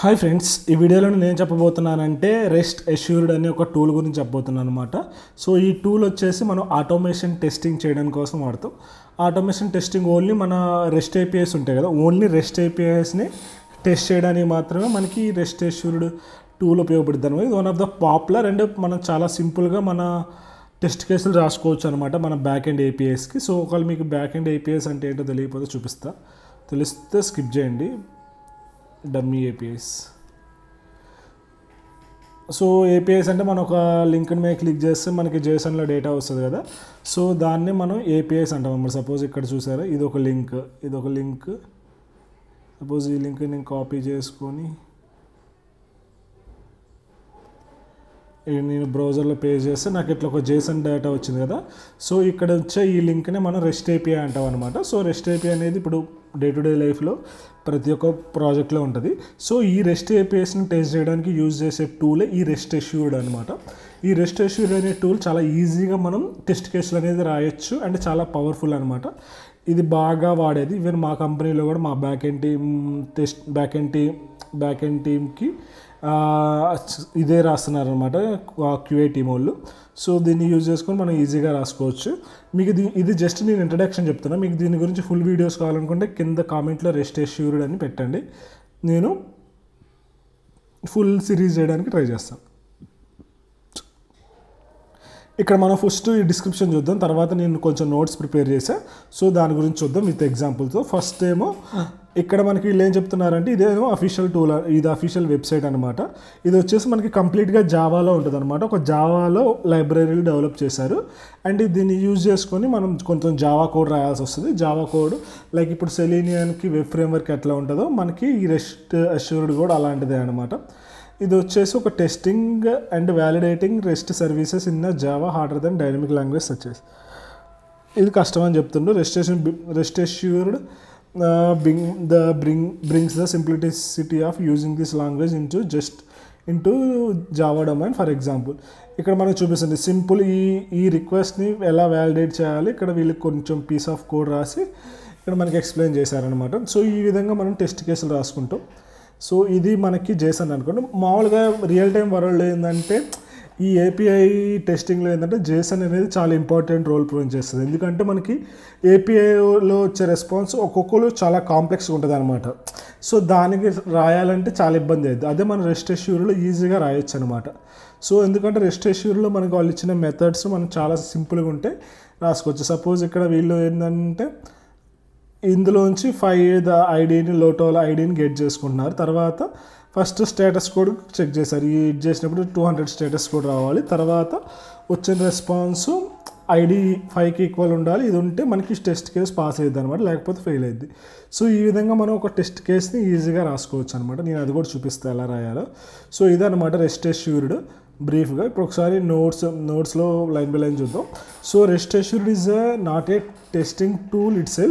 Hi friends ఈ వీడియోలో నేను చెప్పబోతున్నానంటే రెస్ట్ అష్యూర్డ్ అనే ఒక టూల్ గురించి చెప్పబోతున్నాను అనమాట సో ఈ టూల్ వచ్చేసి మనం ఆటోమేషన్ టెస్టింగ్ చేయడం కోసం వాడతాం ఆటోమేషన్ టెస్టింగ్ ఓన్లీ మన రెస్ట్ ఏపీఎస్ ఉంటాయి కదా ఓన్లీ రెస్ట్ ఏపీఎస్ని టెస్ట్ చేయడానికి మాత్రమే మనకి రెస్ట్ అష్యూర్డ్ టూల్ ఉపయోగపడుతుంది ఇది one of the popular and మనం చాలా సింపుల్గా మన టెస్ట్ కేసులు రాసుకోవచ్చు అనమాట మన బ్యాక్ అండ్ ఏపీఎస్కి సో ఒకవేళ మీకు బ్యాక్ అండ్ ఏపీఎస్ అంటే ఏంటో తెలియకపోతే చూపిస్తా తెలిస్తే స్కిప్ చేయండి డమ్మీ ఏపీఎస్ సో ఏపీఎస్ అంటే మనం ఒక లింక్ మీద క్లిక్ చేస్తే మనకి జేసన్లో డేటా వస్తుంది కదా సో దాన్ని మనం ఏపీఎస్ అంటాం అన్నమాట సపోజ్ ఇక్కడ చూసారా ఇది ఒక లింక్ ఇది ఒక లింక్ సపోజ్ ఈ లింక్ నేను కాపీ చేసుకొని నేను బ్రౌజర్లో పే చేస్తే నాకు ఇట్లా ఒక జేసన్ డేటా వచ్చింది కదా సో ఇక్కడ వచ్చే ఈ లింక్ని మనం రెస్ట్ ఏపీఐ అంటాం అనమాట సో రెస్ట్ ఏపీఐ అనేది ఇప్పుడు డే టు డే లైఫ్లో ప్రతి ఒక్క ప్రాజెక్ట్లో ఉంటుంది సో ఈ రెస్ట్ ఏపీఎస్ని టెస్ట్ చేయడానికి యూజ్ చేసే టూలే ఈ రెస్ట్ ఎష్యూర్డ్ అనమాట ఈ రెస్ట్ ఎష్యూర్డ్ అనే టూల్ చాలా ఈజీగా మనం టెస్ట్ కేసులు అనేది రాయొచ్చు అండ్ చాలా పవర్ఫుల్ అనమాట ఇది బాగా వాడేది ఈవెన్ మా కంపెనీలో కూడా మా back end team test back end team back end టీమ్కి ఇదే రాస్తున్నారు అనమాట క్యూఏ టీమ్ వాళ్ళు సో దీన్ని యూజ్ చేసుకొని మనం ఈజీగా రాసుకోవచ్చు మీకు ఇది జస్ట్ నేను ఇంట్రడక్షన్ చెప్తున్నా మీకు దీని గురించి ఫుల్ వీడియోస్ కావాలనుకుంటే కింద కామెంట్లో రెస్ట్ ఎష్యూర్డ్ అని పెట్టండి నేను ఫుల్ సిరీస్ చేయడానికి ట్రై చేస్తాను ఇక్కడ మనం ఫస్ట్ ఈ డిస్క్రిప్షన్ చూద్దాం తర్వాత నేను కొంచెం నోట్స్ ప్రిపేర్ చేసా సో దాని గురించి చూద్దాం విత్ ఎగ్జాంపుల్తో ఫస్ట్ ఏమో ఇక్కడ మనకి వీళ్ళు ఏం చెప్తున్నారంటే ఇదేమో అఫీషియల్ టూల్ ఇది అఫీషియల్ వెబ్సైట్ అనమాట ఇది వచ్చేసి మనకి కంప్లీట్గా జావాలో ఉంటుంది అనమాట ఒక జావాలో లైబ్రరీలు డెవలప్ చేశారు అండ్ దీన్ని యూజ్ చేసుకొని మనం కొంచెం జావా కోడ్ రాయాల్సి వస్తుంది జావా కోడ్ లైక్ ఇప్పుడు సెలీనియాన్కి వెబ్ ఫ్రేమ్వర్క్ ఎట్లా ఉంటుందో మనకి ఈ రెస్ట్ అష్యూర్డ్ కూడా అలాంటిదే అనమాట ఇది వచ్చేసి ఒక testing and validating rest services in Java harder then dynamic language వచ్చేసి ఇది కష్టం అని చెప్తుండ్రు రెస్టేషన్ rest bring the bring brings the simplicity of using this language into just into Java domain for example ఇక్కడ మనకు చూపిస్తుంది simple ఈ ఈ రిక్వెస్ట్ని ఎలా వ్యాలిడేట్ చేయాలి ఇక్కడ వీళ్ళకి కొంచెం పీస్ ఆఫ్ కోడ్ రాసి ఇక్కడ మనకి ఎక్స్ప్లెయిన్ చేశారనమాట సో ఈ విధంగా మనం టెస్ట్ కేసులు రాసుకుంటాం సో ఇది మనకి జేసన్ అనుకోండి మామూలుగా రియల్ టైం వరల్డ్ ఏంటంటే ఈ ఏపీఐ టెస్టింగ్లో ఏంటంటే జేసన్ అనేది చాలా ఇంపార్టెంట్ రోల్ ప్లే చేస్తుంది ఎందుకంటే మనకి ఏపీఐలో వచ్చే రెస్పాన్స్ ఒక్కొక్కరు చాలా కాంప్లెక్స్గా ఉంటుంది అనమాట సో దానికి రాయాలంటే చాలా ఇబ్బంది అవుతుంది అదే మన రెస్ట్ ఎష్యూర్లో ఈజీగా రాయొచ్చు అనమాట సో ఎందుకంటే రెస్ట్ ఎష్యూర్లో మనకు వాళ్ళు ఇచ్చిన మెథడ్స్ మనం చాలా సింపుల్గా ఉంటే రాసుకోవచ్చు సపోజ్ ఇక్కడ వీళ్ళు ఏంటంటే ఇందులోంచి ఫైవ్ ద ఐడిని లోటోల ఐడిని గెట్ చేసుకుంటున్నారు తర్వాత ఫస్ట్ స్టేటస్ కోడ్ చెక్ చేశారు ఈ ఇట్ చేసినప్పుడు టూ హండ్రెడ్ స్టేటస్ కోడ్ రావాలి తర్వాత వచ్చిన రెస్పాన్స్ ఐడి ఫైవ్కి ఈక్వల్ ఉండాలి ఇది ఉంటే మనకి టెస్ట్ కేసు పాస్ అయ్యింది అనమాట లేకపోతే ఫెయిల్ అయ్యింది సో ఈ విధంగా మనం ఒక టెస్ట్ కేస్ని ఈజీగా రాసుకోవచ్చు అనమాట నేను అది కూడా చూపిస్తాను ఎలా రాయాలో సో ఇదనమాట రెస్ట్ అష్యూర్డ్ ब्रीफ इकसारी notes notes line by line चुदा so rest assured is not a testing tool it say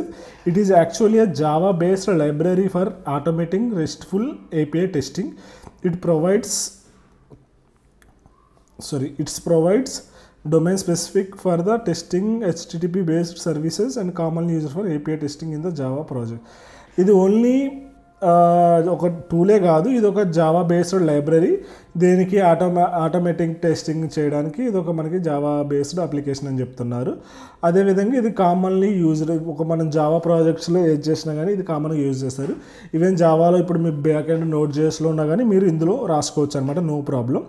it is actually Java based library for automating RESTful API testing it provides सारी it's provides domain specific for the testing H TT based service and काम use for API testing in the Java project इध only ఒక టూలే కాదు ఇది ఒక Java based library దీనికి ఆటోమే automatic testing చేయడానికి ఇది ఒక మనకి జావా బేస్డ్ అప్లికేషన్ అని చెప్తున్నారు అదేవిధంగా ఇది కామన్లీ యూజ్డ్ ఒక మనం జావా ప్రాజెక్ట్స్లో ఏది చేసినా కానీ ఇది కామన్గా యూజ్ చేస్తారు ఈవెన్ జావాలో ఇప్పుడు మీ బ్యాక్ అండ్ నోట్ జేస్లో ఉన్నా కానీ మీరు ఇందులో రాసుకోవచ్చు అనమాట no problem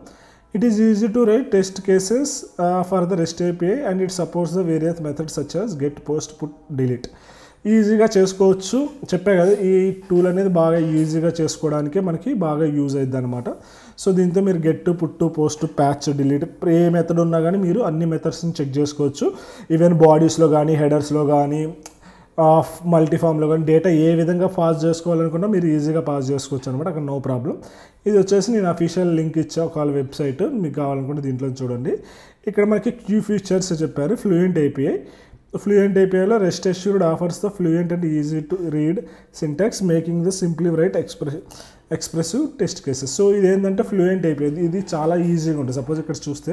it is easy to write test cases for the rest API and it supports the various methods such as get post put delete ఈజీగా చేసుకోవచ్చు చెప్పే కదా ఈ టూల్ అనేది బాగా ఈజీగా చేసుకోవడానికి మనకి బాగా యూజ్ అవుద్ది అనమాట సో దీంతో మీరు get put post patch delete ఏ మెథడ్ ఉన్నా కానీ మీరు అన్ని మెథడ్స్ని చెక్ చేసుకోవచ్చు ఈవెన్ బాడీస్లో కానీ హెడర్స్లో కానీ మల్టీఫామ్లో కానీ డేటా ఏ విధంగా పాస్ చేసుకోవాలనుకున్నా మీరు ఈజీగా పాస్ చేసుకోవచ్చు అనమాట అక్కడ నో ప్రాబ్లం ఇది వచ్చేసి నేను అఫీషియల్ లింక్ ఇచ్చే ఒక వెబ్సైట్ మీకు కావాలనుకుంటే దీంట్లో చూడండి ఇక్కడ మనకి క్యూ ఫీచర్స్ చెప్పారు fluent API fluent API lo REST Assured offers the fluent and easy to read syntax making the simply write expressive test cases so ఇది ఏంటంటే ఫ్లూయెంట్ అయిపోయింది ఇది చాలా ఈజీగా ఉంటుంది సపోజ్ ఇక్కడ చూస్తే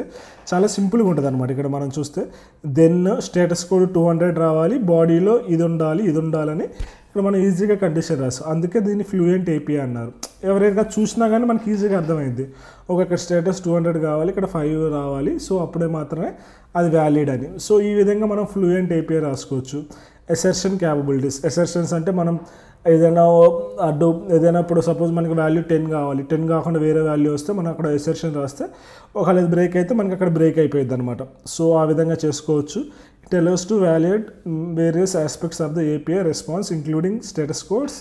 చాలా సింపుల్గా ఉంటుంది అనమాట ఇక్కడ మనం చూస్తే then status code two hundred రావాలి బాడీలో ఇది ఉండాలి ఇది ఉండాలని ఇక్కడ మనం ఈజీగా కండిషన్ రాసు అందుకే దీన్ని ఫ్లూయెంట్ ఏపీ అన్నారు ఎవరైనా చూసినా కానీ మనకి ఈజీగా అర్థమైంది ఒక ఇక్కడ స్టేటస్ టూ హండ్రెడ్ కావాలి ఇక్కడ ఫైవ్ రావాలి సో అప్పుడే మాత్రమే అది వ్యాలిడ్ అని సో ఈ విధంగా మనం ఫ్లూయెంట్ ఏపీ రాసుకోవచ్చు ఎసెర్షన్ క్యాపబిలిటీస్ ఎసెర్షన్స్ అంటే మనం ఏదైనా అడ్డు ఏదైనా ఇప్పుడు సపోజ్ మనకి వాల్యూ టెన్ కావాలి టెన్ కాకుండా వేరే వాల్యూ వస్తే మనం అక్కడ ఎసెర్షన్ రాస్తే ఒకవేళ బ్రేక్ అయితే మనకి అక్కడ బ్రేక్ అయిపోయింది అనమాట సో ఆ విధంగా చేసుకోవచ్చు tell us to validate various aspects of the API response including status codes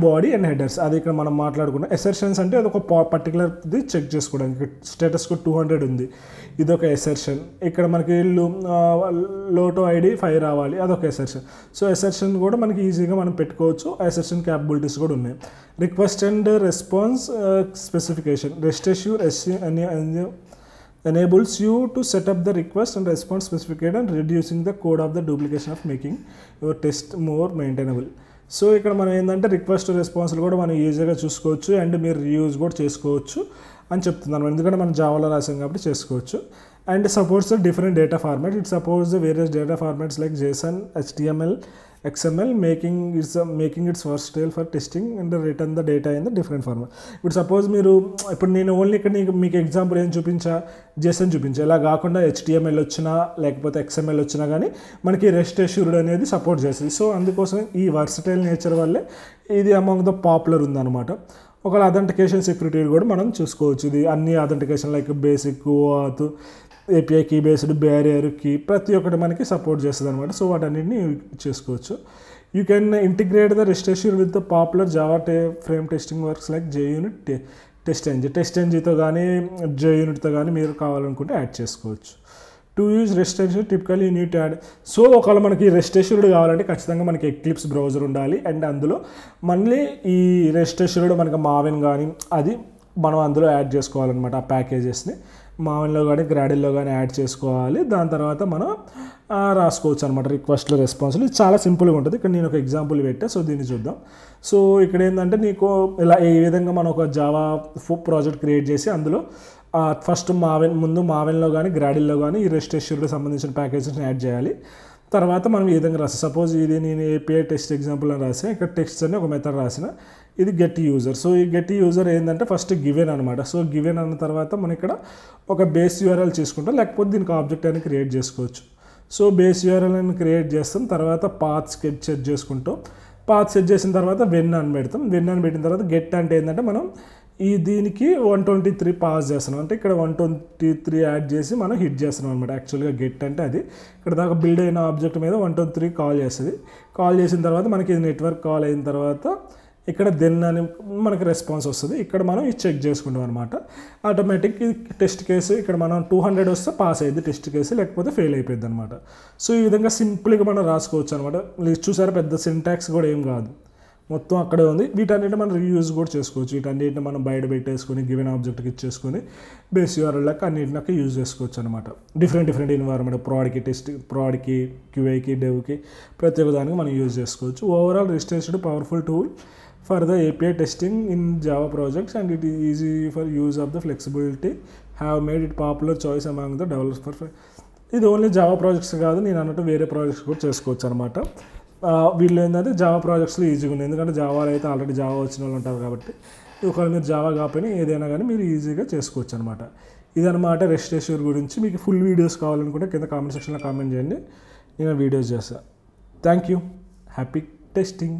body and headers అది ఇక్కడ మనం మాట్లాడుకున్నాం ఎసర్షన్స్ అంటే అది ఒక పర్టికులర్ ఇది చెక్ చేసుకోవడానికి స్టేటస్ కోడ్ టూ హండ్రెడ్ ఉంది ఇది ఒక ఎసర్షన్ ఇక్కడ మనకి లోటో ఐడి ఫైర్ రావాలి అదొక ఎసర్షన్ సో ఎసర్షన్ కూడా మనకి ఈజీగా మనం పెట్టుకోవచ్చు ఎసర్షన్ క్యాపబిలిటీస్ కూడా ఉన్నాయి request and response specification rest assures enables you to set up the request and response specification and reducing the code of the duplication of making your test more maintainable so ఇక్కడ మనం ఏంటంటే request రెస్పాన్స్లు కూడా మనం ఈజీగా చూసుకోవచ్చు and మీరు reuse కూడా చేసుకోవచ్చు అని చెప్తున్నాను ఎందుకంటే మనం జావాలో రాసాం కాబట్టి చేసుకోవచ్చు and supports different data format it supports various data formats like JSON HTML XML making its making its it style for testing and return the data in the different format. ఇప్పుడు సపోజ్ మీరు ఇప్పుడు నేను only ఇక్కడ నీకు మీకు example ఏం చూపించా Jason చూపించా ఇలా కాకుండా హెచ్డిఎంఎల్ వచ్చినా లేకపోతే ఎక్స్ఎంఎల్ వచ్చినా కానీ మనకి రెస్ట్ ఎష్యూర్డ్ అనేది సపోర్ట్ చేస్తుంది సో అందుకోసం ఈ వర్సటైల్ నేచర్ వల్లే ఇది అమాంగ్ ద పాపులర్ ఉందన్నమాట ఒకవేళ అథెంటికేషన్ సెక్యూరిటీ కూడా మనం చూసుకోవచ్చు ఇది అన్ని authentication like basic OAuth API key based bearer key ప్రతి ఒక్కటి మనకి సపోర్ట్ చేస్తుంది అనమాట సో వాటన్నిటిని చేసుకోవచ్చు you can integrate the registration with the popular Java టే frame testing works like unit టే టెస్ట్ ఎంజీ టెస్ట్ ఎంజీతో కానీ జే యూనిట్తో కానీ మీరు కావాలనుకుంటే యాడ్ చేసుకోవచ్చు టు యూజ్ రెస్టేషన్ typical you neat add so ఒకవేళ మనకి రెస్టేషన్డ్ కావాలంటే ఖచ్చితంగా మనకి ఎక్లిప్స్ బ్రౌజర్ ఉండాలి అండ్ అందులో మళ్ళీ ఈ రెస్టేషన్డ్ మనకి మావెన్ కానీ అది మనం అందులో యాడ్ చేసుకోవాలన్నమాట ఆ ప్యాకేజెస్ని మామూలులో కానీ గ్రాడిల్లో కానీ యాడ్ చేసుకోవాలి దాని తర్వాత మనం రాసుకోవచ్చు అనమాట రిక్వెస్ట్లు రెస్పాన్స్లు చాలా సింపుల్గా ఉంటుంది ఇక్కడ నేను ఒక ఎగ్జాంపుల్ పెట్టా సో దీన్ని చూద్దాం సో ఇక్కడ ఏంటంటే నీకు ఇలా ఏ విధంగా మనం ఒక జావా ప్రాజెక్ట్ క్రియేట్ చేసి అందులో ఫస్ట్ మావెన్ ముందు మావెన్లో కానీ గ్రాడిల్లో కానీ ఈ రెస్ట్ సంబంధించిన ప్యాకేజెస్ని యాడ్ చేయాలి తర్వాత మనం ఈ విధంగా రాసాం సపోజ్ ఇది నేను ఏపీఐ టెస్ట్ ఎగ్జాంపుల్ అని రాసా ఇక్కడ టెక్స్ట్ అని ఒక మెథడ్ రాసిన ఇది గెట్ యూజర్ సో ఈ గెట్ యూజర్ ఏంటంటే ఫస్ట్ గివెన్ అనమాట సో గివెన్ అన్న తర్వాత మనం ఇక్కడ ఒక బేస్ యూఆర్ఎల్ చేసుకుంటాం లేకపోతే దీనికి ఆబ్జెక్ట్ అని క్రియేట్ చేసుకోవచ్చు సో బేస్ యూఆర్ఎల్ అని క్రియేట్ చేస్తాం తర్వాత పాత్ స్కెచ్ సెట్ చేసుకుంటాం పాత్ సెట్ చేసిన తర్వాత వెన్ అని పెడతాం వెన్ అని పెట్టిన తర్వాత గెట్ అంటే ఏంటంటే మనం ఈ దీనికి వన్ ట్వంటీ త్రీ పాస్ చేస్తున్నాం అంటే ఇక్కడ వన్ ట్వంటీ త్రీ యాడ్ చేసి మనం హిట్ చేస్తున్నాం అనమాట యాక్చువల్గా గెట్ అంటే అది ఇక్కడ దాకా బిల్డ్ అయిన ఆబ్జెక్ట్ మీద వన్ ట్వంటీ త్రీ కాల్ చేస్తుంది కాల్ చేసిన తర్వాత మనకి ఇది నెట్వర్క్ కాల్ అయిన తర్వాత ఇక్కడ దెన్ అని మనకి రెస్పాన్స్ వస్తుంది ఇక్కడ మనం ఇది చెక్ చేసుకుంటాం అనమాట ఆటోమేటిక్ టెస్ట్ కేసు ఇక్కడ మనం టూ హండ్రెడ్ వస్తే పాస్ అయ్యింది టెస్ట్ కేసు లేకపోతే ఫెయిల్ అయిపోయింది అనమాట సో ఈ విధంగా సింపుల్గా మనం రాసుకోవచ్చు అనమాట చూసారా పెద్ద సింటాక్స్ కూడా ఏం కాదు మొత్తం అక్కడే ఉంది వీటన్నిటిని మనం రీయూజ్ కూడా చేసుకోవచ్చు వీటన్నిటిని మనం బయట పెట్టేసుకొని గివెన్ ఆబ్జెక్ట్కి ఇచ్చేసుకొని బేస్ యూఆర్ఎల్కి అన్నిటినాక యూజ్ చేసుకోవచ్చు అనమాట డిఫరెంట్ డిఫరెంట్ ఎన్వైరన్మెంట్ ప్రాడ్కి టెస్ట్ ప్రాడ్కి క్యూఐకి డెవ్కి ప్రతి ఒక్కదానికి మనం యూజ్ చేసుకోవచ్చు overall registration powerful tool for the API testing in Java projects and it easy for use of the flexibility have made it popular choice among the developer ఇది only Java projects కాదు నేను అన్నట్టు వేరే projects కూడా చేసుకోవచ్చు అనమాట వీళ్ళు ఏంటంటే జావా ప్రాజెక్ట్స్లో ఈజీగా ఉంది ఎందుకంటే జావాలో అయితే ఆల్రెడీ జావా వచ్చిన వాళ్ళు ఉంటారు కాబట్టి ఒకవేళ మీరు జావా కాకపోయినా ఏదైనా కానీ మీరు ఈజీగా చేసుకోవచ్చు అనమాట ఇదనమాట రెజిస్ట్రేషన్ గురించి మీకు ఫుల్ వీడియోస్ కావాలనుకుంటే కింద కామెంట్ సెక్షన్లో కామెంట్ చేయండి నేను వీడియోస్ చేస్తాను థ్యాంక్ యూ హ్యాపీ టెస్టింగ్